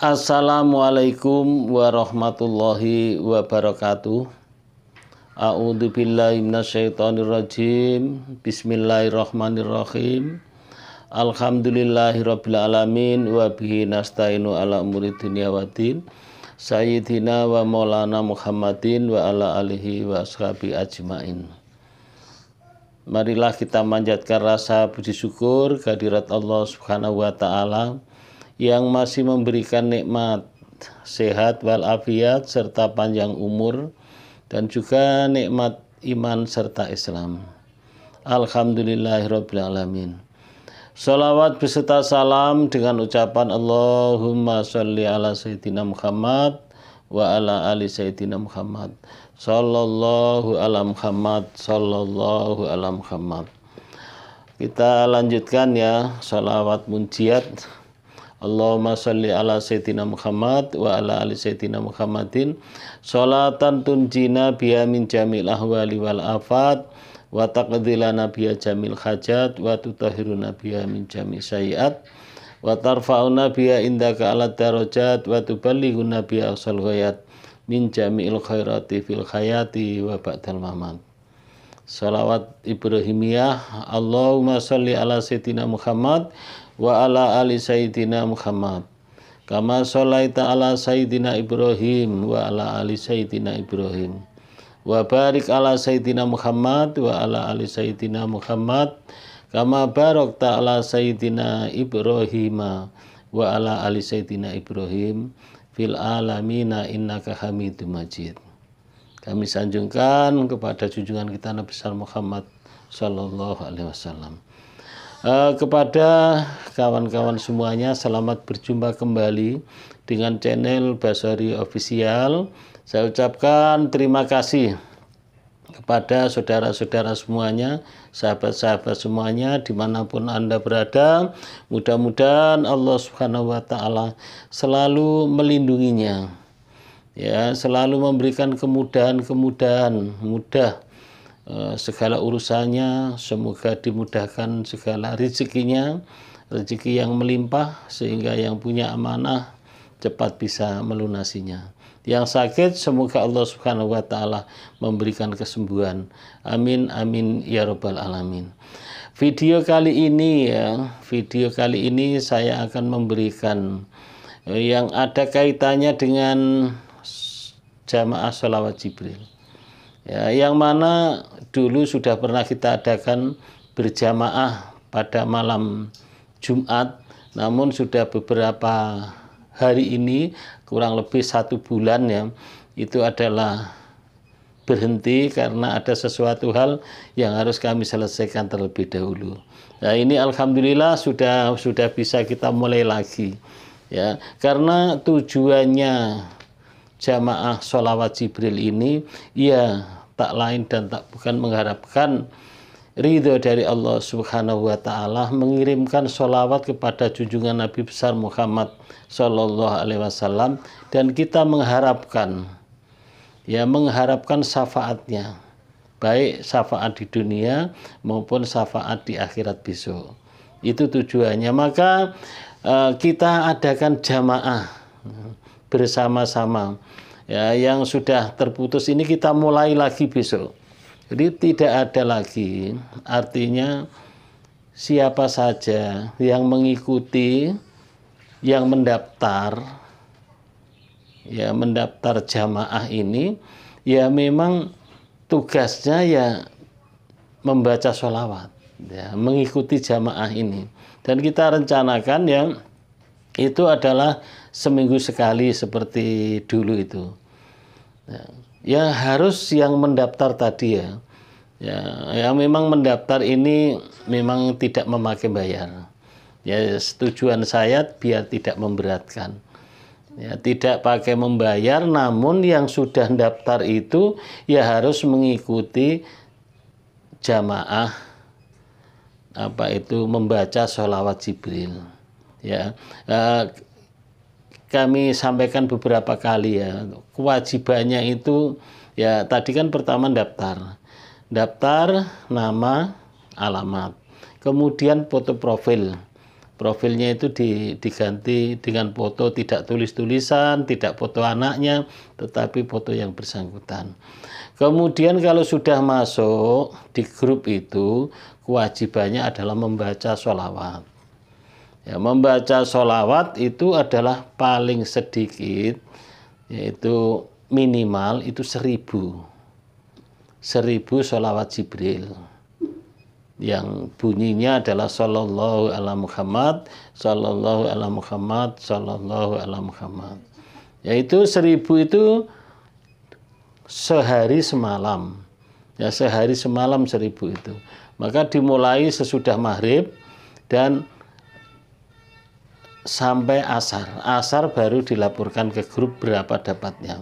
Assalamualaikum warahmatullahi wabarakatuh. A'udzu billahi minasyaitonir rajim. Bismillahirrahmanirrahim. Alhamdulillahirabbil alamin wa bihi nasta'inu ala umuri dunya waddin. Sayyidina wa Maulana Muhammadin wa ala alihi wa ashabi ajmain. Marilah kita manjatkan rasa puji syukur kehadirat Allah Subhanahu wa taala yang masih memberikan nikmat sehat walafiat serta panjang umur dan juga nikmat iman serta Islam. Alhamdulillahirabbil alamin. Salawat beserta salam dengan ucapan Allahumma sholli ala sayyidina Muhammad wa ala ali sayyidina Muhammad sallallahu ala Muhammad sallallahu ala Muhammad kita lanjutkan ya salawat munciat Allahumma salli ala Sayyidina Muhammad wa ala ali Sayyidina Muhammadin Salatan tunjina biya min jamil ahwali wal afat Wa taqdilana nabiya jamil hajat Wa tutahiru nabiya min jamil sayiat Wa tarfa'u nabiya indaka ala darajat Wa tubalihu nabiya asal ghayat Min jamil khairati fil khayati wa ba'dal mamat Salawat Ibrahimiyah Allahumma salli ala Sayyidina Muhammad wa ala ali sayyidina Muhammad kama sholaita ala sayyidina Ibrahim wa ala ali sayyidina Ibrahim wa barik ala sayyidina Muhammad wa ala ali sayyidina Muhammad kama barokta ala sayyidina Ibrahim wa ala ali sayyidina Ibrahim fil alamina innaka hamidum majid kami sanjungkan kepada junjungan kita Nabi Muhammad sallallahu alaihi wasallam Eh, kepada kawan-kawan semuanya selamat berjumpa kembali dengan channel Basari Official saya ucapkan terima kasih kepada saudara-saudara semuanya sahabat-sahabat semuanya dimanapun anda berada mudah-mudahan Allah subhanahu wa ta'ala selalu melindunginya ya selalu memberikan kemudahan-kemudahan mudah Eh, segala urusannya, semoga dimudahkan segala rezekinya, rezeki yang melimpah sehingga yang punya amanah cepat bisa melunasinya. Yang sakit semoga Allah Subhanahu wa taala memberikan kesembuhan. Amin amin ya rabbal alamin. Video kali ini ya, video kali ini saya akan memberikan eh, yang ada kaitannya dengan jamaah sholawat Jibril ya, yang mana dulu sudah pernah kita adakan berjamaah pada malam Jumat namun sudah beberapa hari ini kurang lebih satu bulan ya itu adalah berhenti karena ada sesuatu hal yang harus kami selesaikan terlebih dahulu. Nah ini alhamdulillah sudah sudah bisa kita mulai lagi ya karena tujuannya jamaah sholawat Jibril ini ya tak lain dan tak bukan mengharapkan ridho dari Allah Subhanahu wa taala mengirimkan sholawat kepada junjungan Nabi besar Muhammad Shallallahu alaihi wasallam dan kita mengharapkan ya mengharapkan syafaatnya baik syafaat di dunia maupun syafaat di akhirat besok itu tujuannya maka eh, kita adakan jamaah bersama-sama ya yang sudah terputus ini kita mulai lagi besok. Jadi tidak ada lagi artinya siapa saja yang mengikuti yang mendaftar ya mendaftar jamaah ini ya memang tugasnya ya membaca sholawat ya, mengikuti jamaah ini dan kita rencanakan yang itu adalah seminggu sekali seperti dulu itu Ya, ya harus yang mendaftar tadi ya. Ya, ya memang mendaftar ini memang tidak memakai bayar. Ya tujuan saya biar tidak memberatkan. Ya, tidak pakai membayar namun yang sudah daftar itu ya harus mengikuti jamaah apa itu membaca sholawat Jibril ya eh, kami sampaikan beberapa kali ya. Kewajibannya itu ya tadi kan pertama daftar. Daftar nama, alamat. Kemudian foto profil. Profilnya itu di, diganti dengan foto tidak tulis-tulisan, tidak foto anaknya, tetapi foto yang bersangkutan. Kemudian kalau sudah masuk di grup itu, kewajibannya adalah membaca sholawat Ya, membaca sholawat itu adalah paling sedikit, yaitu minimal itu seribu. Seribu solawat Jibril. Yang bunyinya adalah Sallallahu ala Muhammad, Sallallahu ala Muhammad, Sallallahu ala Muhammad. Yaitu seribu itu sehari semalam. Ya sehari semalam seribu itu. Maka dimulai sesudah maghrib dan sampai asar. Asar baru dilaporkan ke grup berapa dapatnya.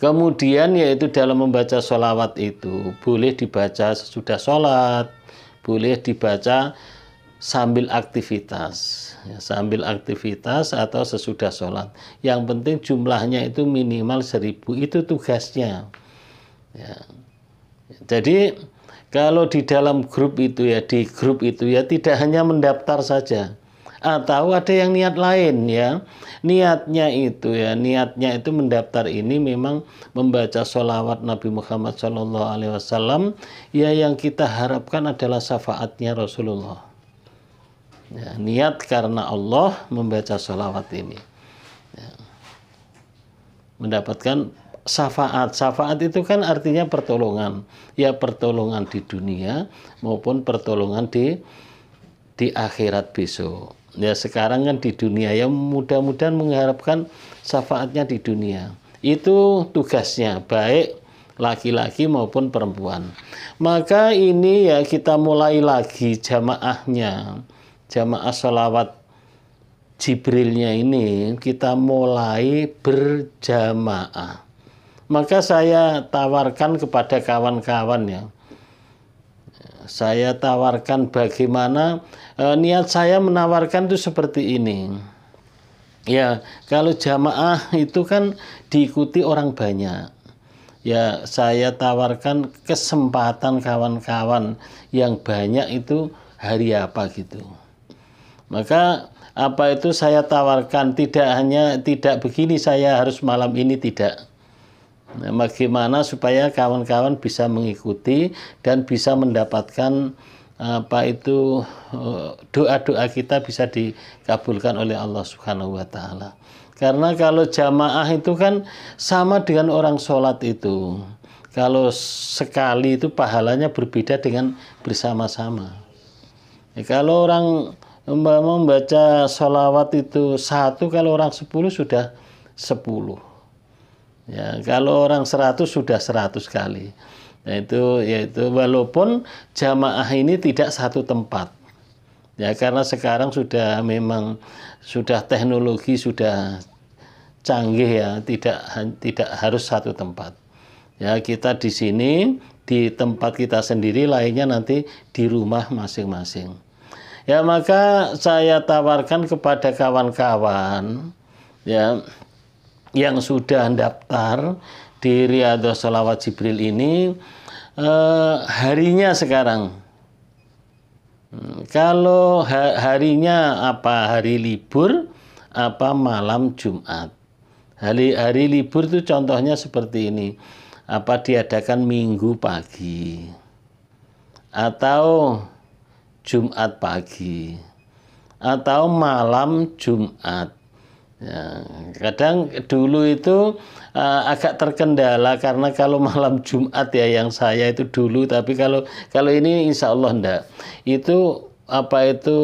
Kemudian yaitu dalam membaca sholawat itu boleh dibaca sesudah sholat, boleh dibaca sambil aktivitas, ya, sambil aktivitas atau sesudah sholat. Yang penting jumlahnya itu minimal seribu itu tugasnya. Ya. Jadi kalau di dalam grup itu ya di grup itu ya tidak hanya mendaftar saja, atau ah, ada yang niat lain ya niatnya itu ya niatnya itu mendaftar ini memang membaca sholawat Nabi Muhammad Shallallahu Alaihi Wasallam ya yang kita harapkan adalah syafaatnya Rasulullah ya, niat karena Allah membaca sholawat ini ya. mendapatkan syafaat syafaat itu kan artinya pertolongan ya pertolongan di dunia maupun pertolongan di di akhirat besok ya sekarang kan di dunia yang mudah-mudahan mengharapkan syafaatnya di dunia itu tugasnya baik laki-laki maupun perempuan maka ini ya kita mulai lagi jamaahnya jamaah sholawat Jibrilnya ini kita mulai berjamaah maka saya tawarkan kepada kawan-kawan ya saya tawarkan bagaimana e, niat saya menawarkan itu seperti ini. Ya, kalau jamaah itu kan diikuti orang banyak. Ya, saya tawarkan kesempatan kawan-kawan yang banyak itu hari apa gitu. Maka apa itu saya tawarkan tidak hanya tidak begini saya harus malam ini tidak Nah, bagaimana supaya kawan-kawan bisa mengikuti dan bisa mendapatkan apa itu eh, doa-doa kita bisa dikabulkan oleh Allah Subhanahu wa taala. Karena kalau jamaah itu kan sama dengan orang sholat itu. Kalau sekali itu pahalanya berbeda dengan bersama-sama. Ya, kalau orang membaca sholawat itu satu, kalau orang sepuluh sudah sepuluh. Ya, kalau orang seratus sudah seratus kali. Yaitu yaitu walaupun jamaah ini tidak satu tempat. Ya, karena sekarang sudah memang sudah teknologi sudah canggih ya, tidak tidak harus satu tempat. Ya, kita di sini di tempat kita sendiri, lainnya nanti di rumah masing-masing. Ya, maka saya tawarkan kepada kawan-kawan ya yang sudah daftar di Riyadhah Salawat Jibril ini eh, harinya sekarang hmm, kalau harinya apa hari libur apa malam Jumat hari hari libur itu contohnya seperti ini apa diadakan minggu pagi atau Jumat pagi atau malam Jumat Ya, kadang dulu itu uh, agak terkendala karena kalau malam Jumat ya yang saya itu dulu, tapi kalau kalau ini insya Allah enggak. Itu apa itu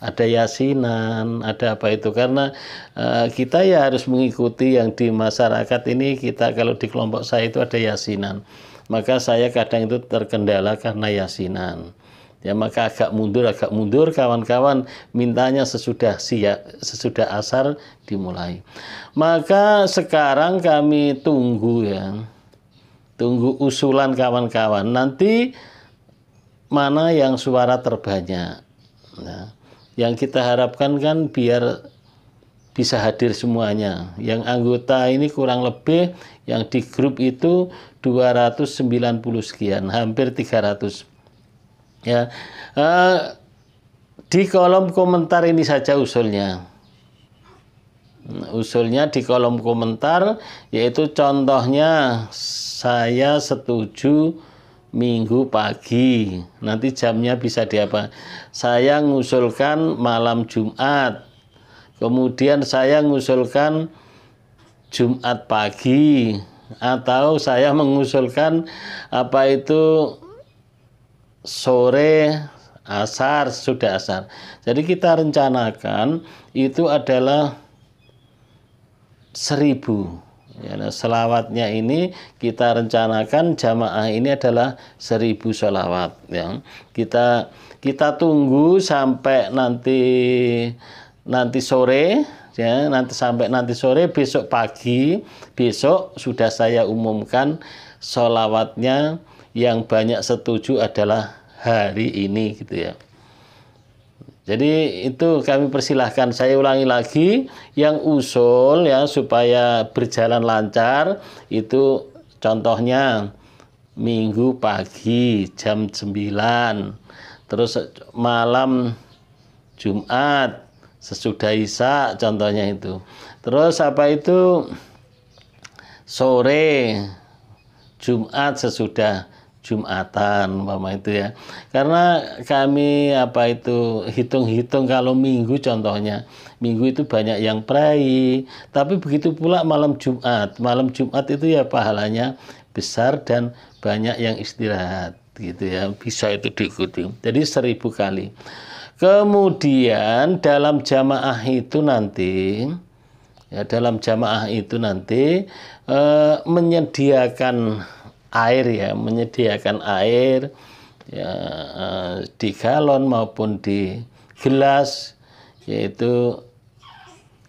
ada yasinan, ada apa itu karena uh, kita ya harus mengikuti yang di masyarakat ini kita kalau di kelompok saya itu ada yasinan. Maka saya kadang itu terkendala karena yasinan ya maka agak mundur agak mundur kawan-kawan mintanya sesudah siap sesudah asar dimulai maka sekarang kami tunggu ya tunggu usulan kawan-kawan nanti mana yang suara terbanyak nah, yang kita harapkan kan biar bisa hadir semuanya. Yang anggota ini kurang lebih yang di grup itu 290 sekian, hampir 300. Ya. Uh, di kolom komentar ini saja usulnya. Usulnya di kolom komentar yaitu contohnya saya setuju minggu pagi. Nanti jamnya bisa diapa? Saya ngusulkan malam Jumat. Kemudian saya ngusulkan Jumat pagi atau saya mengusulkan apa itu sore asar sudah asar jadi kita rencanakan itu adalah seribu ya, nah, selawatnya ini kita rencanakan jamaah ini adalah seribu selawat ya kita kita tunggu sampai nanti nanti sore ya nanti sampai nanti sore besok pagi besok sudah saya umumkan solawatnya yang banyak setuju adalah hari ini gitu ya. Jadi itu kami persilahkan. Saya ulangi lagi, yang usul ya supaya berjalan lancar itu contohnya minggu pagi jam 9 terus malam Jumat sesudah Isya contohnya itu terus apa itu sore Jumat sesudah Jumatan umpama itu ya. Karena kami apa itu hitung-hitung kalau minggu contohnya, minggu itu banyak yang prai, tapi begitu pula malam Jumat. Malam Jumat itu ya pahalanya besar dan banyak yang istirahat gitu ya. Bisa itu diikuti. Jadi seribu kali. Kemudian dalam jamaah itu nanti ya dalam jamaah itu nanti e, menyediakan air ya menyediakan air ya, eh, di galon maupun di gelas yaitu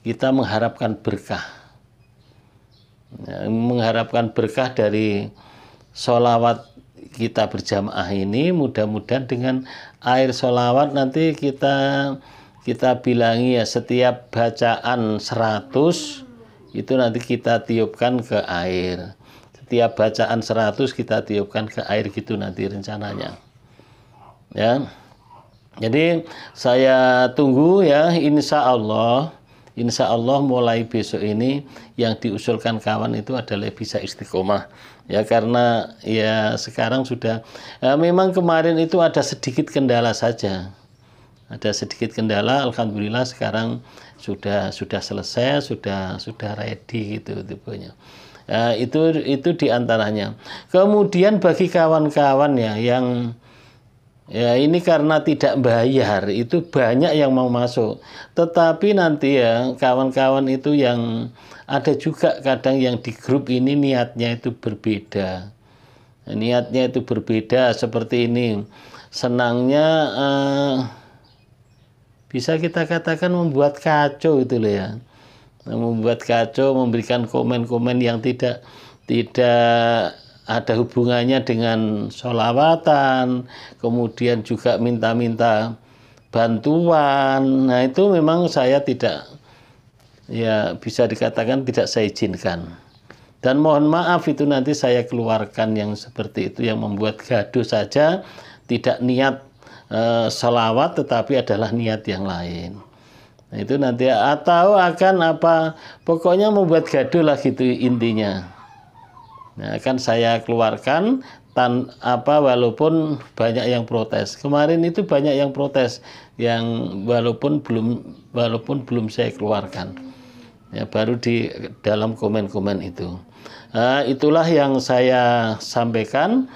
kita mengharapkan berkah ya, mengharapkan berkah dari solawat kita berjamaah ini mudah-mudahan dengan air solawat nanti kita kita bilangi ya setiap bacaan 100 itu nanti kita tiupkan ke air tiap bacaan 100 kita tiupkan ke air gitu nanti rencananya. Ya. Jadi saya tunggu ya insya Allah Insya Allah mulai besok ini yang diusulkan kawan itu adalah bisa istiqomah ya karena ya sekarang sudah ya, memang kemarin itu ada sedikit kendala saja ada sedikit kendala alhamdulillah sekarang sudah sudah selesai sudah sudah ready gitu tipenya. Nah, itu itu diantaranya. Kemudian bagi kawan-kawan ya yang Ya, ini karena tidak bayar, itu banyak yang mau masuk. Tetapi nanti ya, kawan-kawan itu yang ada juga kadang yang di grup ini niatnya itu berbeda. Niatnya itu berbeda seperti ini. Senangnya eh, bisa kita katakan membuat kacau itu loh ya membuat kacau, memberikan komen-komen yang tidak tidak ada hubungannya dengan sholawatan, kemudian juga minta-minta bantuan. Nah itu memang saya tidak ya bisa dikatakan tidak saya izinkan. Dan mohon maaf itu nanti saya keluarkan yang seperti itu yang membuat gaduh saja tidak niat e, tetapi adalah niat yang lain. Nah, itu nanti ya. atau akan apa pokoknya membuat gaduh lah gitu intinya. Nah, akan saya keluarkan tan apa walaupun banyak yang protes. Kemarin itu banyak yang protes yang walaupun belum walaupun belum saya keluarkan. Ya, baru di dalam komen-komen itu. Nah, itulah yang saya sampaikan.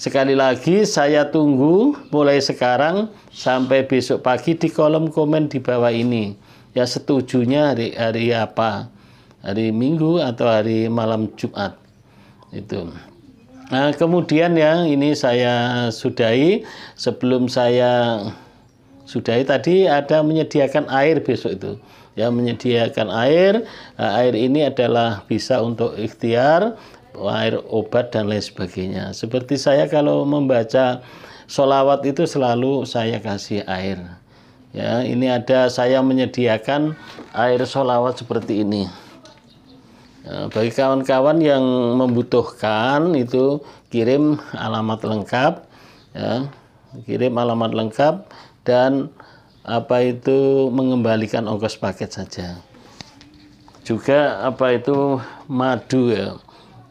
Sekali lagi saya tunggu mulai sekarang sampai besok pagi di kolom komen di bawah ini. Ya setujunya hari hari apa? Hari Minggu atau hari malam Jumat. Itu. Nah, kemudian yang ini saya sudahi sebelum saya sudahi tadi ada menyediakan air besok itu. Ya menyediakan air. Nah, air ini adalah bisa untuk ikhtiar air obat dan lain sebagainya. Seperti saya kalau membaca solawat itu selalu saya kasih air. Ya, ini ada saya menyediakan air solawat seperti ini. Ya, bagi kawan-kawan yang membutuhkan itu kirim alamat lengkap, ya, kirim alamat lengkap dan apa itu mengembalikan ongkos paket saja. Juga apa itu madu ya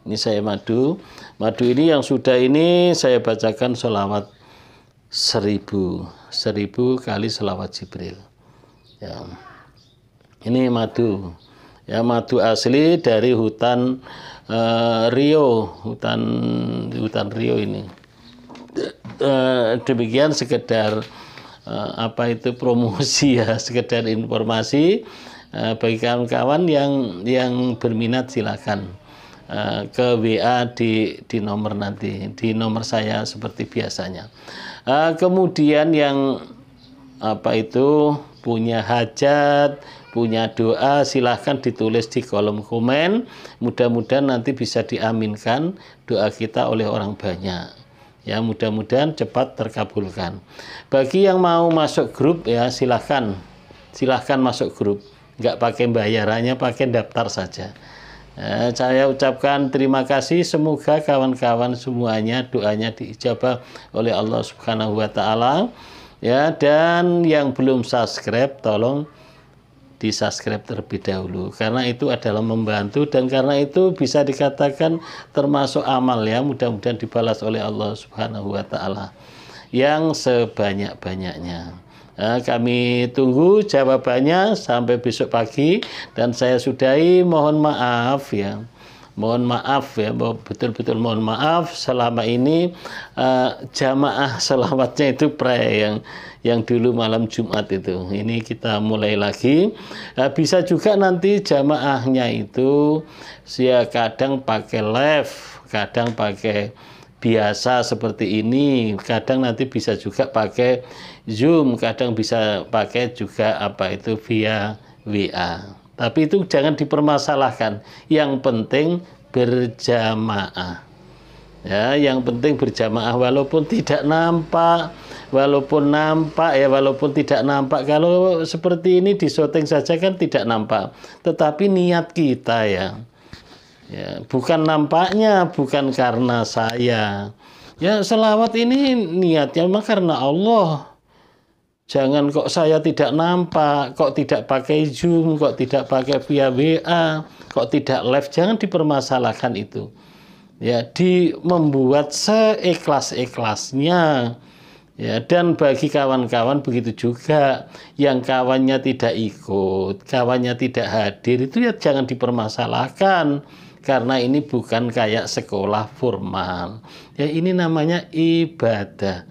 ini saya madu. Madu ini yang sudah ini saya bacakan selawat seribu. Seribu kali selawat Jibril. Ya. Ini madu. Ya, madu asli dari hutan uh, Rio, hutan hutan Rio ini. Uh, demikian sekedar uh, apa itu promosi ya, sekedar informasi bagi kawan-kawan yang yang berminat silakan. Eh, ke WA di di nomor nanti di nomor saya seperti biasanya. Uh, kemudian yang apa itu punya hajat, punya doa silahkan ditulis di kolom komen mudah-mudahan nanti bisa diaminkan doa kita oleh orang banyak ya mudah-mudahan cepat terkabulkan bagi yang mau masuk grup ya silahkan silahkan masuk grup nggak pakai bayarannya pakai daftar saja Eh, saya ucapkan terima kasih. Semoga kawan-kawan semuanya doanya diijabah oleh Allah Subhanahu wa taala. Ya, dan yang belum subscribe tolong di subscribe terlebih dahulu karena itu adalah membantu dan karena itu bisa dikatakan termasuk amal ya mudah-mudahan dibalas oleh Allah Subhanahu wa taala yang sebanyak-banyaknya. Eh, kami tunggu jawabannya sampai besok pagi dan saya sudahi mohon maaf ya. Mohon maaf ya, betul-betul mohon maaf selama ini uh, jamaah selawatnya itu pre yang yang dulu malam Jumat itu. Ini kita mulai lagi. Uh, bisa juga nanti jamaahnya itu saya kadang pakai live, kadang pakai biasa seperti ini kadang nanti bisa juga pakai Zoom kadang bisa pakai juga apa itu via WA tapi itu jangan dipermasalahkan yang penting berjamaah ya yang penting berjamaah walaupun tidak nampak walaupun nampak ya walaupun tidak nampak kalau seperti ini di syuting saja kan tidak nampak tetapi niat kita ya Ya, bukan nampaknya, bukan karena saya. Ya, selawat ini niatnya memang karena Allah. Jangan kok saya tidak nampak, kok tidak pakai Zoom, kok tidak pakai via WA, kok tidak live. Jangan dipermasalahkan itu. Ya, di membuat seikhlas-ikhlasnya. Ya, dan bagi kawan-kawan begitu juga yang kawannya tidak ikut, kawannya tidak hadir itu ya jangan dipermasalahkan karena ini bukan kayak sekolah formal. Ya ini namanya ibadah.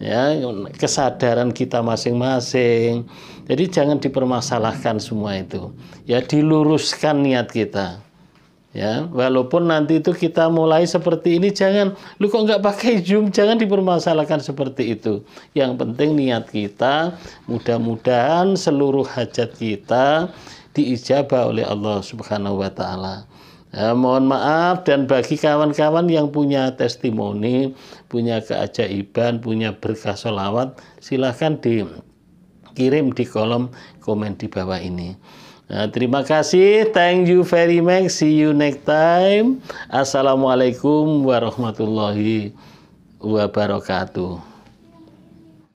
Ya, kesadaran kita masing-masing. Jadi jangan dipermasalahkan semua itu. Ya diluruskan niat kita. Ya, walaupun nanti itu kita mulai seperti ini jangan lu kok nggak pakai zoom jangan dipermasalahkan seperti itu. Yang penting niat kita mudah-mudahan seluruh hajat kita diijabah oleh Allah Subhanahu wa taala. Ya, mohon maaf dan bagi kawan-kawan yang punya testimoni, punya keajaiban, punya berkah solawat, silahkan dikirim di kolom komen di bawah ini. Nah, terima kasih, thank you very much, see you next time. Assalamualaikum warahmatullahi wabarakatuh.